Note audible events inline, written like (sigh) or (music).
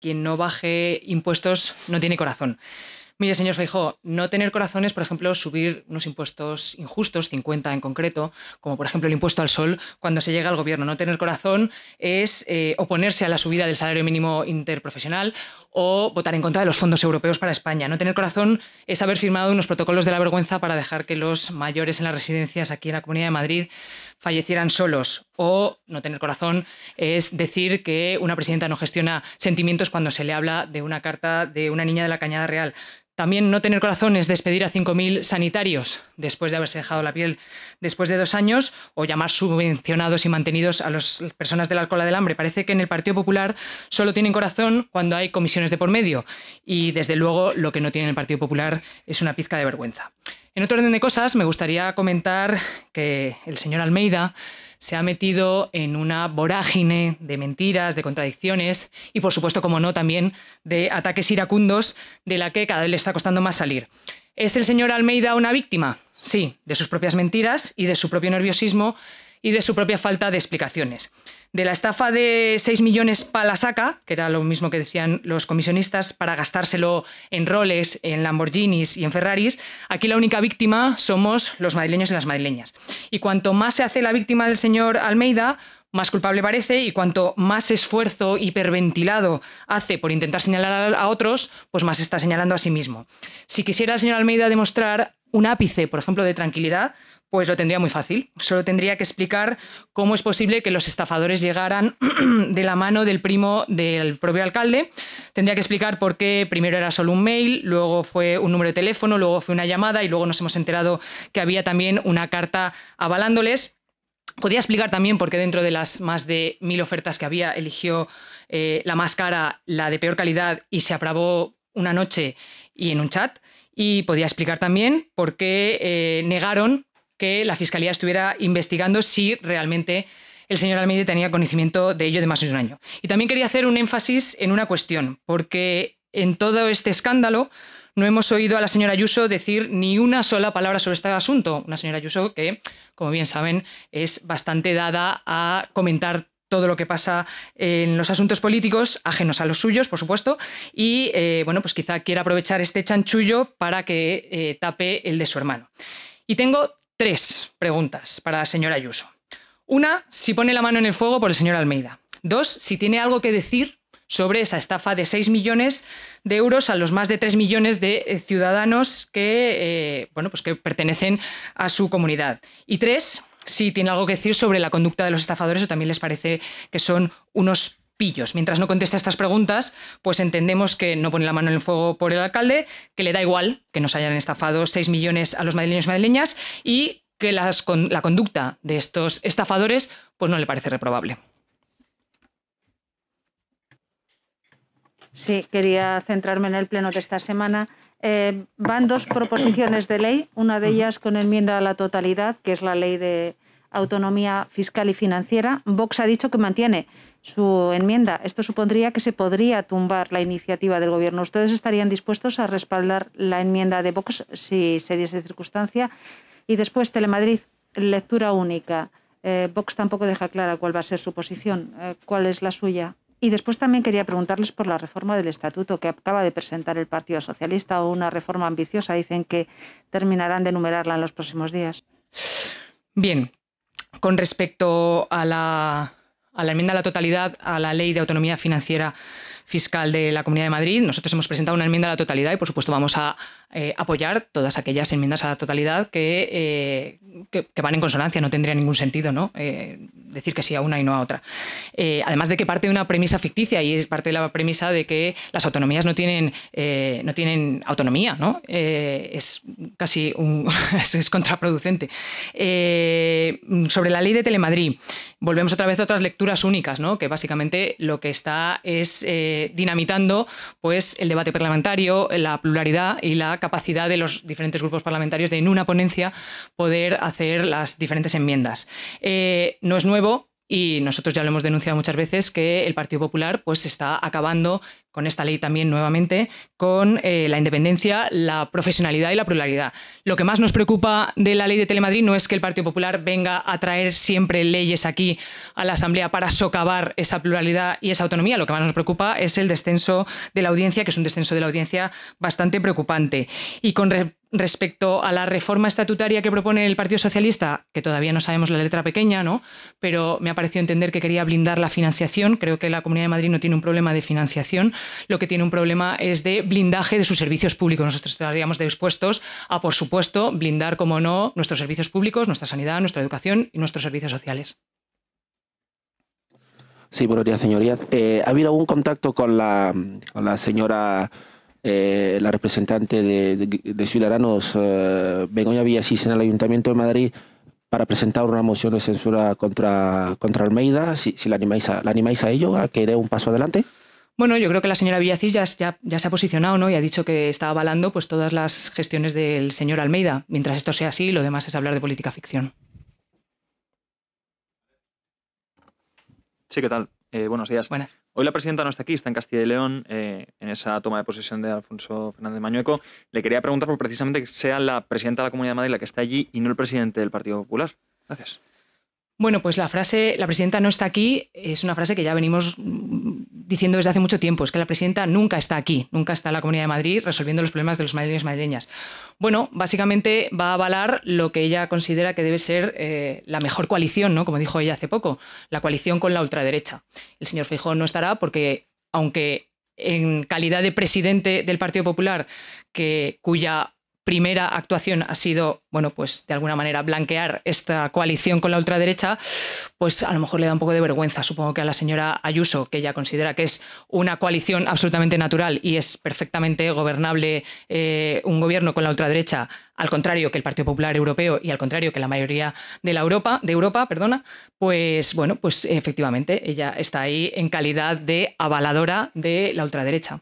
quien no baje impuestos no tiene corazón. Mire, señor Feijó, no tener corazón es, por ejemplo, subir unos impuestos injustos, 50 en concreto, como por ejemplo el impuesto al sol, cuando se llega al gobierno. No tener corazón es eh, oponerse a la subida del salario mínimo interprofesional o votar en contra de los fondos europeos para España. No tener corazón es haber firmado unos protocolos de la vergüenza para dejar que los mayores en las residencias aquí en la Comunidad de Madrid fallecieran solos. O no tener corazón es decir que una presidenta no gestiona sentimientos cuando se le habla de una carta de una niña de la Cañada Real. También no tener corazón es despedir a 5.000 sanitarios después de haberse dejado la piel después de dos años o llamar subvencionados y mantenidos a las personas de la cola del hambre. Parece que en el Partido Popular solo tienen corazón cuando hay comisiones de por medio y desde luego lo que no tiene el Partido Popular es una pizca de vergüenza. En otro orden de cosas, me gustaría comentar que el señor Almeida se ha metido en una vorágine de mentiras, de contradicciones y, por supuesto, como no, también de ataques iracundos de la que cada vez le está costando más salir. ¿Es el señor Almeida una víctima? Sí, de sus propias mentiras y de su propio nerviosismo y de su propia falta de explicaciones. De la estafa de 6 millones para la saca, que era lo mismo que decían los comisionistas, para gastárselo en roles, en Lamborghinis y en Ferraris, aquí la única víctima somos los madrileños y las madrileñas. Y cuanto más se hace la víctima del señor Almeida, más culpable parece y cuanto más esfuerzo hiperventilado hace por intentar señalar a otros, pues más está señalando a sí mismo. Si quisiera el señor Almeida demostrar un ápice, por ejemplo, de tranquilidad, pues lo tendría muy fácil. Solo tendría que explicar cómo es posible que los estafadores llegaran (clears throat) de la mano del primo del propio alcalde. Tendría que explicar por qué primero era solo un mail, luego fue un número de teléfono, luego fue una llamada y luego nos hemos enterado que había también una carta avalándoles. Podría explicar también por qué dentro de las más de mil ofertas que había eligió eh, la más cara, la de peor calidad y se aprobó una noche y en un chat. Y podía explicar también por qué eh, negaron que la Fiscalía estuviera investigando si realmente el señor Almeida tenía conocimiento de ello de más de un año. Y también quería hacer un énfasis en una cuestión, porque en todo este escándalo no hemos oído a la señora Ayuso decir ni una sola palabra sobre este asunto. Una señora Ayuso que, como bien saben, es bastante dada a comentar todo lo que pasa en los asuntos políticos, ajenos a los suyos, por supuesto, y eh, bueno, pues quizá quiera aprovechar este chanchullo para que eh, tape el de su hermano. Y tengo Tres preguntas para la señora Ayuso. Una, si pone la mano en el fuego por el señor Almeida. Dos, si tiene algo que decir sobre esa estafa de 6 millones de euros a los más de 3 millones de eh, ciudadanos que, eh, bueno, pues que pertenecen a su comunidad. Y tres, si tiene algo que decir sobre la conducta de los estafadores o también les parece que son unos pillos. Mientras no contesta estas preguntas, pues entendemos que no pone la mano en el fuego por el alcalde, que le da igual que nos hayan estafado 6 millones a los madrileños y madrileñas y que la conducta de estos estafadores pues no le parece reprobable. Sí, quería centrarme en el pleno de esta semana. Eh, van dos proposiciones de ley, una de ellas con enmienda a la totalidad, que es la ley de, autonomía fiscal y financiera. Vox ha dicho que mantiene su enmienda. Esto supondría que se podría tumbar la iniciativa del Gobierno. ¿Ustedes estarían dispuestos a respaldar la enmienda de Vox si se diese circunstancia? Y después, Telemadrid, lectura única. Eh, Vox tampoco deja clara cuál va a ser su posición, eh, cuál es la suya. Y después también quería preguntarles por la reforma del estatuto que acaba de presentar el Partido Socialista, o una reforma ambiciosa, dicen que terminarán de enumerarla en los próximos días. Bien, con respecto a la, enmienda a la totalidad a la ley de autonomía financiera fiscal de la Comunidad de Madrid. Nosotros hemos presentado una enmienda a la totalidad y, por supuesto, vamos a eh, apoyar todas aquellas enmiendas a la totalidad eh, que, van en consonancia. No tendría ningún sentido ¿no? Eh, decir que sí a una y no a otra. además de que parte de una premisa ficticia y es parte de la premisa de que las autonomías no tienen, no tienen autonomía. ¿no? es casi un, (laughs) es contraproducente. Mm, sobre la ley de Telemadrid, volvemos otra vez a otras lecturas únicas, que básicamente lo que está es eh, dinamitando pues, el debate parlamentario, la pluralidad y la capacidad de los diferentes grupos parlamentarios de en una ponencia poder hacer las diferentes enmiendas. Eh, no es nuevo, y nosotros ya lo hemos denunciado muchas veces que el Partido Popular pues está acabando con esta ley también nuevamente con eh, la independencia, la profesionalidad y la pluralidad. Lo que más nos preocupa de la ley de Telemadrid no es que el Partido Popular venga a traer siempre leyes aquí a la Asamblea para socavar esa pluralidad y esa autonomía. Lo que más nos preocupa es el descenso de la audiencia, que es un descenso de la audiencia bastante preocupante. Y con Respecto a la reforma estatutaria que propone el Partido Socialista, que todavía no sabemos la letra pequeña, ¿no? Pero me ha parecido entender que quería blindar la financiación. Creo que la Comunidad de Madrid no tiene un problema de financiación, lo que tiene un problema es de blindaje de sus servicios públicos. Nosotros estaríamos dispuestos a, por supuesto, blindar, como no, nuestros servicios públicos, nuestra sanidad, nuestra educación y nuestros servicios sociales. Sí, buenos días, señorías. Eh, ¿Ha habido algún contacto con la señora eh, la representante de, Ciudadanos, eh, Begoña Villasís, en el Ayuntamiento de Madrid para presentar una moción de censura contra, contra Almeida. Si, si la, animáis a, la animáis a ello, a que dé un paso adelante. Bueno, yo creo que la señora Villacís ya, se ha posicionado ¿no? y ha dicho que está avalando pues, todas las gestiones del señor Almeida. Mientras esto sea así, lo demás es hablar de política ficción. Sí, ¿qué tal? Eh, buenos días. Hoy la presidenta no está aquí, está en Castilla y León, eh, en esa toma de posesión de Alfonso Fernández Mañueco. Le quería preguntar por precisamente que sea la presidenta de la Comunidad de Madrid la que está allí y no el presidente del Partido Popular. Gracias. Bueno, pues la frase, la presidenta no está aquí, es una frase que ya venimos diciendo desde hace mucho tiempo, es que la presidenta nunca está aquí, nunca está la Comunidad de Madrid resolviendo los problemas de los madrileños y madrileñas. Bueno, básicamente va a avalar lo que ella considera que debe ser eh, la mejor coalición, ¿no? como dijo ella hace poco, la coalición con la ultraderecha. El señor Feijóo no estará porque, aunque en calidad de presidente del Partido Popular, que, cuya primera actuación ha sido, bueno, pues de alguna manera blanquear esta coalición con la ultraderecha, pues a lo mejor le da un poco de vergüenza, supongo que a la señora Ayuso, que ella considera que es una coalición absolutamente natural y es perfectamente gobernable eh, un gobierno con la ultraderecha, al contrario que el Partido Popular Europeo y al contrario que la mayoría de la Europa, de Europa, perdona, pues bueno, pues efectivamente ella está ahí en calidad de avaladora de la ultraderecha.